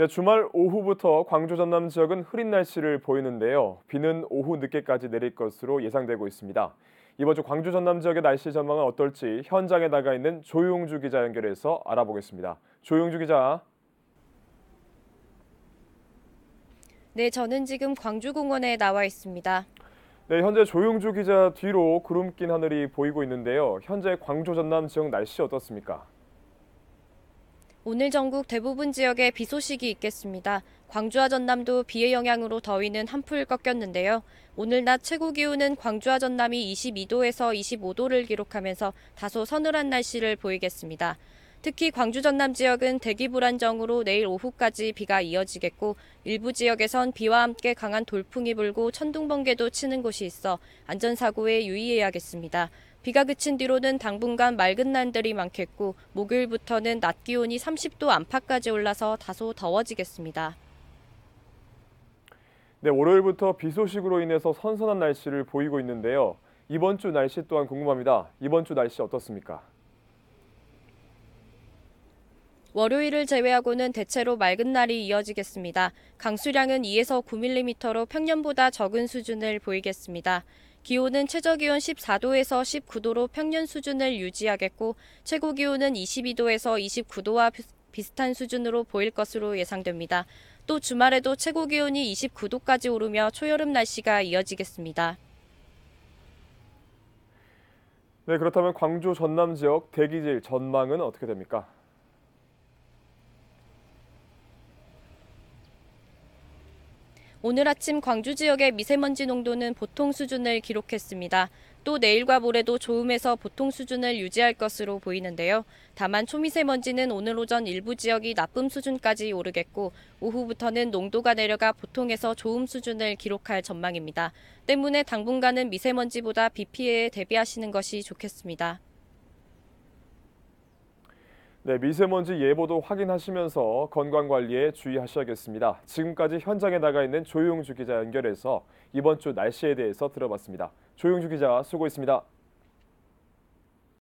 네, 주말 오후부터 광주 전남 지역은 흐린 날씨를 보이는데요. 비는 오후 늦게까지 내릴 것으로 예상되고 있습니다. 이번 주 광주 전남 지역의 날씨 전망은 어떨지 현장에 나가 있는 조용주 기자 연결해서 알아보겠습니다. 조용주 기자. 네, 저는 지금 광주공원에 나와 있습니다. 네, 현재 조용주 기자 뒤로 구름 낀 하늘이 보이고 있는데요. 현재 광주 전남 지역 날씨 어떻습니까? 오늘 전국 대부분 지역에 비 소식이 있겠습니다. 광주와 전남도 비의 영향으로 더위는 한풀 꺾였는데요. 오늘 낮 최고 기온은 광주와 전남이 22도에서 25도를 기록하면서 다소 서늘한 날씨를 보이겠습니다. 특히 광주 전남 지역은 대기 불안정으로 내일 오후까지 비가 이어지겠고 일부 지역에선 비와 함께 강한 돌풍이 불고 천둥 번개도 치는 곳이 있어 안전사고에 유의해야겠습니다. 비가 그친 뒤로는 당분간 맑은 날들이 많겠고 목요일부터는 낮 기온이 30도 안팎까지 올라서 다소 더워지겠습니다. 네, 월요일부터 비 소식으로 인해서 선선한 날씨를 보이고 있는데요. 이번 주 날씨 또한 궁금합니다. 이번 주 날씨 어떻습니까? 월요일을 제외하고는 대체로 맑은 날이 이어지겠습니다. 강수량은 2에서 9mm로 평년보다 적은 수준을 보이겠습니다. 기온은 최저 기온 14도에서 19도로 평년 수준을 유지하겠고 최고 기온은 22도에서 29도와 비슷한 수준으로 보일 것으로 예상됩니다. 또 주말에도 최고 기온이 29도까지 오르며 초여름 날씨가 이어지겠습니다. 네, 그렇다면 광주 전남 지역 대기질 전망은 어떻게 됩니까? 오늘 아침 광주 지역의 미세먼지 농도는 보통 수준을 기록했습니다. 또 내일과 모레도 좋음에서 보통 수준을 유지할 것으로 보이는데요. 다만 초미세먼지는 오늘 오전 일부 지역이 나쁨 수준까지 오르겠고 오후부터는 농도가 내려가 보통에서 좋음 수준을 기록할 전망입니다. 때문에 당분간은 미세먼지보다 비 피해에 대비하시는 것이 좋겠습니다. 네, 미세먼지 예보도 확인하시면서 건강 관리에 주의하셔야겠습니다. 지금까지 현장에 나가 있는 조용주 기자 연결해서 이번 주 날씨에 대해서 들어봤습니다. 조용주 기자 수고했습니다.